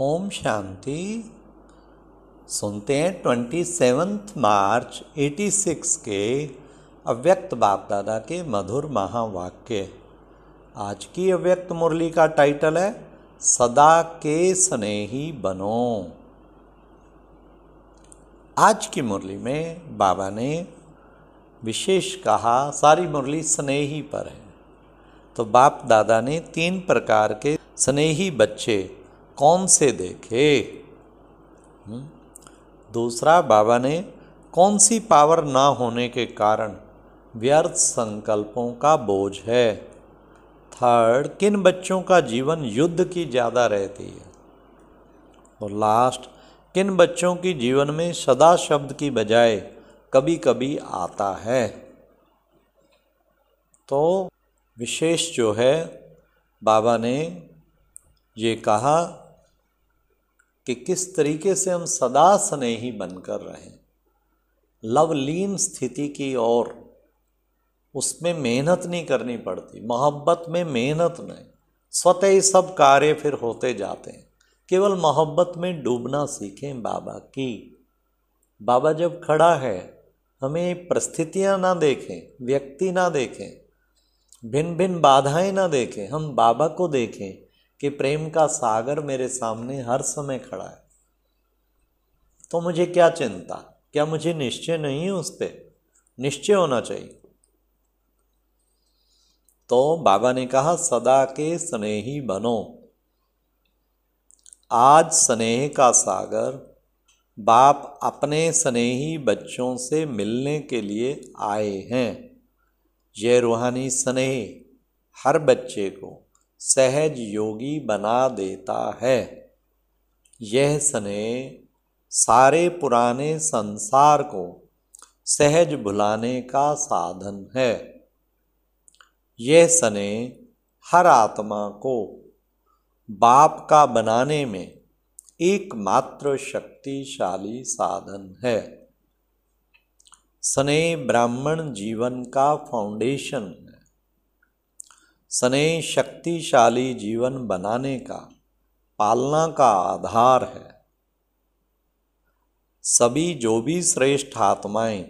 ओम शांति सुनते हैं twenty seventh March eighty six के अव्यक्त बाप दादा के मधुर महावाक्य आज की अव्यक्त मुरली का टाइटल है सदा के स्नेही बनो आज की मुरली में बाबा ने विशेष कहा सारी मुरली स्नेही पर है तो बाप दादा ने तीन प्रकार के स्नेही बच्चे कौन से देखे हुँ? हम्म? दूसरा बाबा ने कौन सी पावर ना होने के कारण व्यर्थ संकल्पों का बोझ है थर्ड किन बच्चों का जीवन युद्ध की ज़्यादा रहती है और लास्ट किन बच्चों की जीवन में सदा शब्द की बजाय कभी कभी आता है तो विशेष जो है बाबा ने ये कहा कि किस तरीके से हम सदा स्नेही बनकर रहें लवलीन स्थिति की ओर उसमें मेहनत नहीं करनी पड़ती मोहब्बत में मेहनत नहीं स्वतः ही सब कार्य फिर होते जाते हैं केवल मोहब्बत में डूबना सीखें बाबा की बाबा जब खड़ा है हमें परिस्थितियाँ ना देखें व्यक्ति ना देखें भिन्न भिन्न बाधाएं ना देखें हम बाबा को देखें कि प्रेम का सागर मेरे सामने हर समय खड़ा है तो मुझे क्या चिंता क्या मुझे निश्चय नहीं है उस पर निश्चय होना चाहिए तो बाबा ने कहा सदा के स्नेही बनो आज स्नेह का सागर बाप अपने स्नेही बच्चों से मिलने के लिए आए हैं ये रूहानी स्नेह हर बच्चे को सहज योगी बना देता है यह स्नेह सारे पुराने संसार को सहज भुलाने का साधन है यह स्नेह हर आत्मा को बाप का बनाने में एकमात्र शक्तिशाली साधन है स्नेह ब्राह्मण जीवन का फाउंडेशन स्नेह शक्तिशाली जीवन बनाने का पालना का आधार है सभी जो भी श्रेष्ठ आत्माएं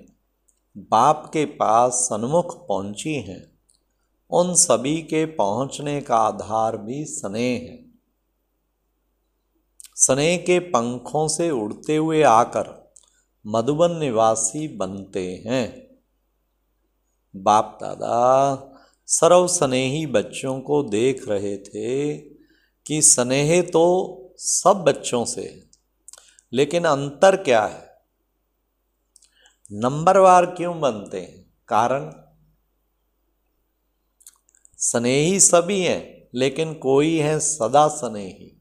बाप के पास सन्मुख पहुंची हैं उन सभी के पहुंचने का आधार भी स्नेह है स्नेह के पंखों से उड़ते हुए आकर मधुबन निवासी बनते हैं बाप दादा सर्व स्नेही बच्चों को देख रहे थे कि स्नेह तो सब बच्चों से लेकिन अंतर क्या है नंबरवार क्यों बनते हैं कारण स्नेही सभी हैं लेकिन कोई है सदा स्नेही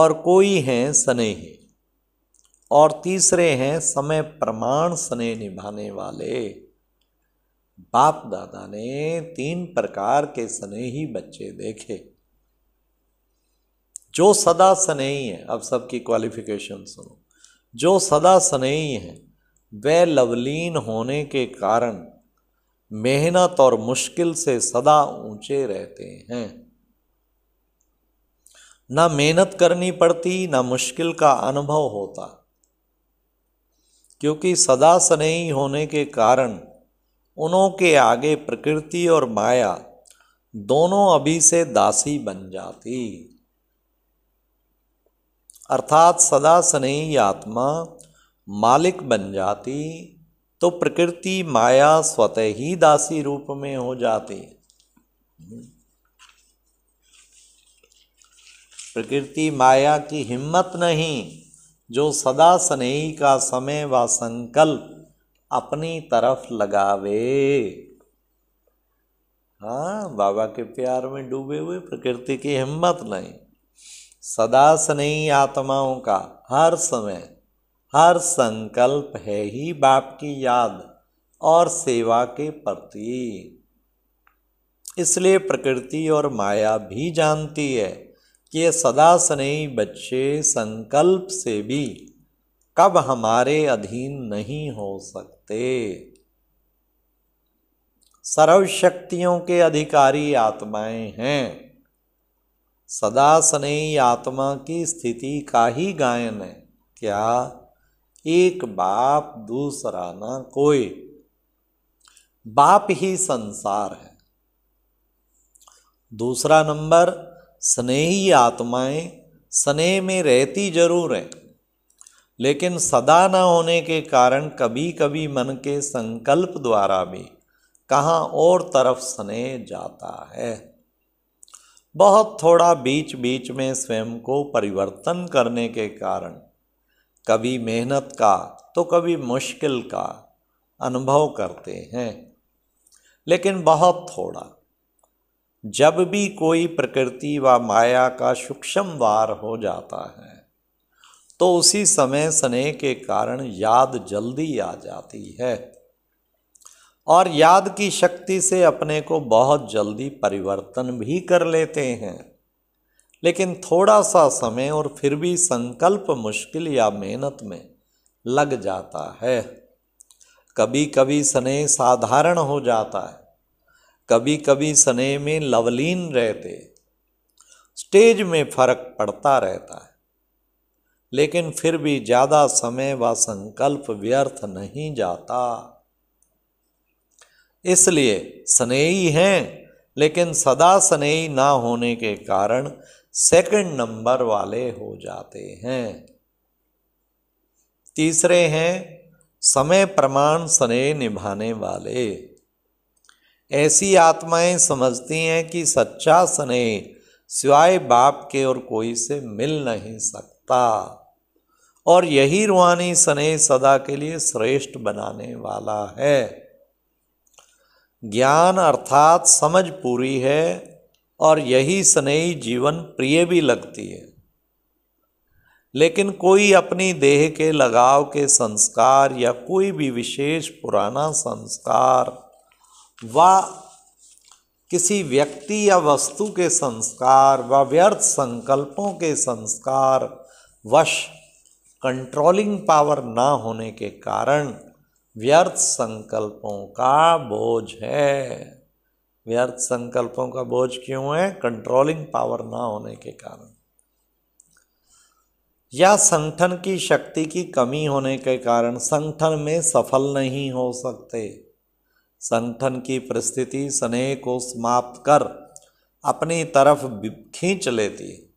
और कोई हैं स्नेही और तीसरे हैं समय प्रमाण स्नेह निभाने वाले बाप दादा ने तीन प्रकार के स्नेही बच्चे देखे जो सदा स्नेही है अब सबकी क्वालिफिकेशन सुनो जो सदा स्नेही है वह लवलीन होने के कारण मेहनत और मुश्किल से सदा ऊंचे रहते हैं ना मेहनत करनी पड़ती ना मुश्किल का अनुभव होता क्योंकि सदा स्नेही होने के कारण के आगे प्रकृति और माया दोनों अभी से दासी बन जाती अर्थात सदा स्नेही आत्मा मालिक बन जाती तो प्रकृति माया स्वतः ही दासी रूप में हो जाती प्रकृति माया की हिम्मत नहीं जो सदा स्नेही का समय व संकल्प अपनी तरफ लगावे हाँ बाबा के प्यार में डूबे हुए प्रकृति की हिम्मत नहीं सदा स्नेही आत्माओं का हर समय हर संकल्प है ही बाप की याद और सेवा के प्रति इसलिए प्रकृति और माया भी जानती है कि ये सदा स्नेही बच्चे संकल्प से भी कब हमारे अधीन नहीं हो सकते सर्व शक्तियों के अधिकारी आत्माएं हैं सदा स्नेही आत्मा की स्थिति का ही गायन है क्या एक बाप दूसरा ना कोई बाप ही संसार है दूसरा नंबर स्नेही आत्माएं स्नेह में रहती जरूर हैं लेकिन सदा न होने के कारण कभी कभी मन के संकल्प द्वारा भी कहाँ और तरफ सने जाता है बहुत थोड़ा बीच बीच में स्वयं को परिवर्तन करने के कारण कभी मेहनत का तो कभी मुश्किल का अनुभव करते हैं लेकिन बहुत थोड़ा जब भी कोई प्रकृति व माया का सूक्ष्म वार हो जाता है तो उसी समय स्नेह के कारण याद जल्दी आ जाती है और याद की शक्ति से अपने को बहुत जल्दी परिवर्तन भी कर लेते हैं लेकिन थोड़ा सा समय और फिर भी संकल्प मुश्किल या मेहनत में लग जाता है कभी कभी स्नेह साधारण हो जाता है कभी कभी स्नेह में लवलीन रहते स्टेज में फर्क पड़ता रहता है लेकिन फिर भी ज़्यादा समय व संकल्प व्यर्थ नहीं जाता इसलिए स्नेही हैं लेकिन सदा स्नेही ना होने के कारण सेकंड नंबर वाले हो जाते हैं तीसरे हैं समय प्रमाण स्नेह निभाने वाले ऐसी आत्माएं समझती हैं कि सच्चा स्नेह सिवाय बाप के और कोई से मिल नहीं सकता और यही रूहानी स्नेह सदा के लिए श्रेष्ठ बनाने वाला है ज्ञान अर्थात समझ पूरी है और यही स्नेही जीवन प्रिय भी लगती है लेकिन कोई अपनी देह के लगाव के संस्कार या कोई भी विशेष पुराना संस्कार व किसी व्यक्ति या वस्तु के संस्कार व व्यर्थ संकल्पों के संस्कार वश कंट्रोलिंग पावर ना होने के कारण व्यर्थ संकल्पों का बोझ है व्यर्थ संकल्पों का बोझ क्यों है कंट्रोलिंग पावर ना होने के कारण या संगठन की शक्ति की कमी होने के कारण संगठन में सफल नहीं हो सकते संगठन की परिस्थिति स्नेह को समाप्त कर अपनी तरफ खींच लेती है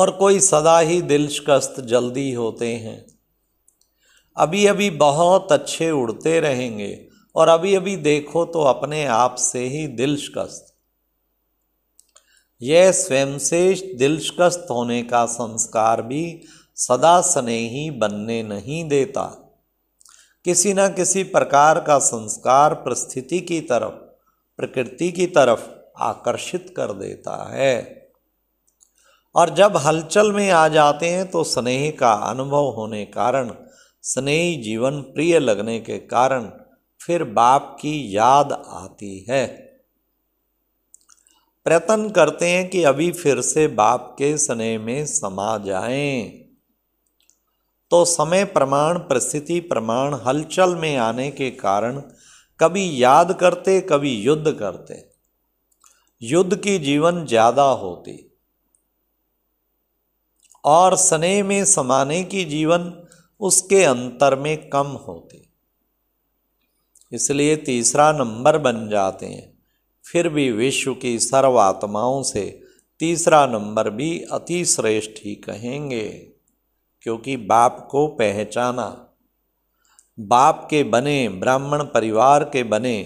और कोई सदा ही दिल शिकस्त जल्दी होते हैं अभी अभी बहुत अच्छे उड़ते रहेंगे और अभी अभी देखो तो अपने आप से ही दिल शिकस्त यह स्वयं से दिल शिकस्त होने का संस्कार भी सदा स्नेही बनने नहीं देता किसी न किसी प्रकार का संस्कार परिस्थिति की तरफ प्रकृति की तरफ आकर्षित कर देता है और जब हलचल में आ जाते हैं तो स्नेह का अनुभव होने कारण स्नेही जीवन प्रिय लगने के कारण फिर बाप की याद आती है प्रयत्न करते हैं कि अभी फिर से बाप के स्नेह में समा जाएं। तो समय प्रमाण परिस्थिति प्रमाण हलचल में आने के कारण कभी याद करते कभी युद्ध करते युद्ध की जीवन ज़्यादा होती और स्नेह में समाने की जीवन उसके अंतर में कम होते इसलिए तीसरा नंबर बन जाते हैं फिर भी विश्व की सर्व आत्माओं से तीसरा नंबर भी अति श्रेष्ठ ही कहेंगे क्योंकि बाप को पहचाना बाप के बने ब्राह्मण परिवार के बने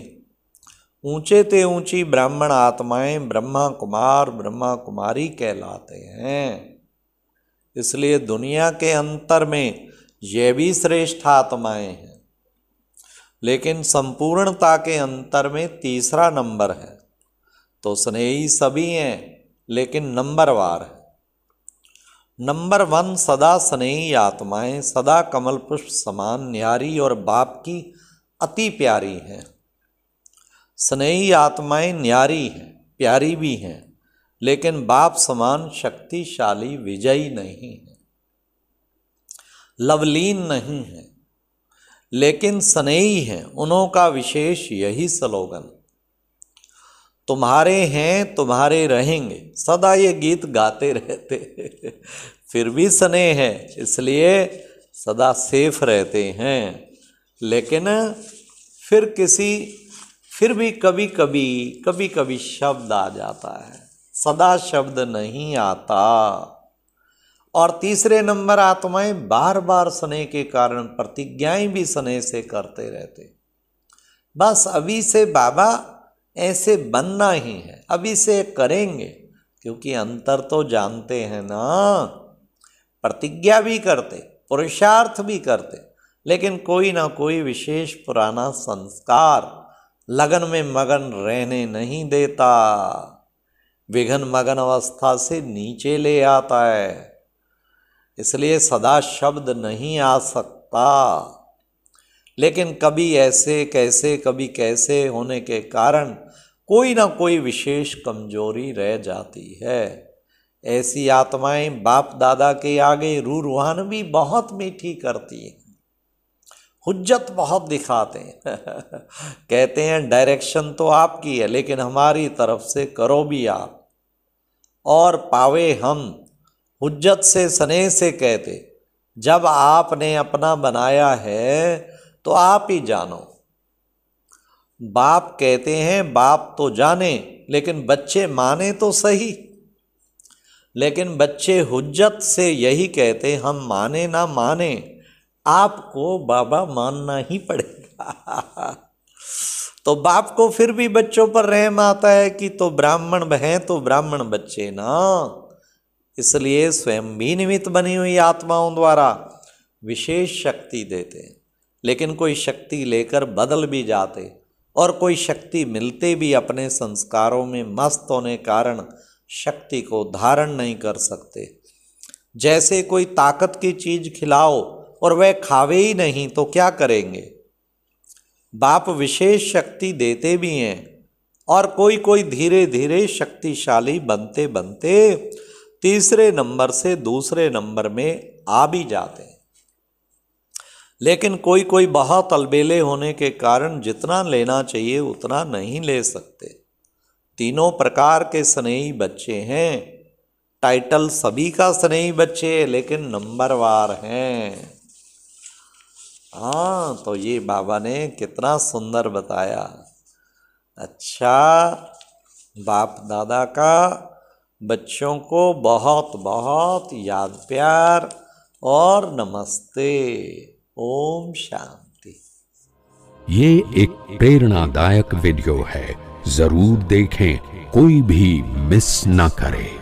ऊंचे ते ऊंची ब्राह्मण आत्माएं ब्रह्मा कुमार ब्रह्मा कुमारी कहलाते हैं इसलिए दुनिया के अंतर में ये भी श्रेष्ठ आत्माएं हैं लेकिन संपूर्णता के अंतर में तीसरा नंबर है तो स्नेही सभी हैं लेकिन नंबरवार है नंबर वन सदा स्नेही आत्माएं सदा कमल पुष्प समान न्यारी और बाप की अति प्यारी हैं स्नेही आत्माएं न्यारी हैं प्यारी भी हैं लेकिन बाप समान शक्तिशाली विजयी नहीं है लवलीन नहीं है लेकिन स्नेही हैं उनों का विशेष यही स्लोगन तुम्हारे हैं तुम्हारे रहेंगे सदा ये गीत गाते रहते फिर भी स्नेह है इसलिए सदा सेफ रहते हैं लेकिन फिर किसी फिर भी कभी कभी कभी कभी शब्द आ जाता है सदा शब्द नहीं आता और तीसरे नंबर आत्माएं बार बार स्नेह के कारण प्रतिज्ञाएं भी स्नेह से करते रहते बस अभी से बाबा ऐसे बनना ही है अभी से करेंगे क्योंकि अंतर तो जानते हैं ना प्रतिज्ञा भी करते पुरुषार्थ भी करते लेकिन कोई ना कोई विशेष पुराना संस्कार लगन में मगन रहने नहीं देता विघन मगन अवस्था से नीचे ले आता है इसलिए सदा शब्द नहीं आ सकता लेकिन कभी ऐसे कैसे कभी कैसे होने के कारण कोई ना कोई विशेष कमजोरी रह जाती है ऐसी आत्माएं बाप दादा के आगे रूरवान भी बहुत मीठी करती हैं हुज्जत बहुत दिखाते हैं कहते हैं डायरेक्शन तो आपकी है लेकिन हमारी तरफ से करो भी आप और पावे हम हुज्जत से स्नेह से कहते जब आपने अपना बनाया है तो आप ही जानो बाप कहते हैं बाप तो जाने लेकिन बच्चे माने तो सही लेकिन बच्चे हुज्जत से यही कहते हम माने ना माने आपको बाबा मानना ही पड़ेगा तो बाप को फिर भी बच्चों पर रहम आता है कि तो ब्राह्मण हैं तो ब्राह्मण बच्चे ना इसलिए स्वयं भी निमित्त बनी हुई आत्माओं द्वारा विशेष शक्ति देते हैं लेकिन कोई शक्ति लेकर बदल भी जाते और कोई शक्ति मिलते भी अपने संस्कारों में मस्त होने कारण शक्ति को धारण नहीं कर सकते जैसे कोई ताकत की चीज़ खिलाओ और वह खावे ही नहीं तो क्या करेंगे बाप विशेष शक्ति देते भी हैं और कोई कोई धीरे धीरे शक्तिशाली बनते बनते तीसरे नंबर से दूसरे नंबर में आ भी जाते हैं लेकिन कोई कोई बहुत अलबेले होने के कारण जितना लेना चाहिए उतना नहीं ले सकते तीनों प्रकार के स्नेही बच्चे हैं टाइटल सभी का स्नेही बच्चे लेकिन नंबरवार हैं हाँ तो ये बाबा ने कितना सुंदर बताया अच्छा बाप दादा का बच्चों को बहुत बहुत याद प्यार और नमस्ते ओम शांति ये एक प्रेरणादायक वीडियो है जरूर देखें कोई भी मिस ना करे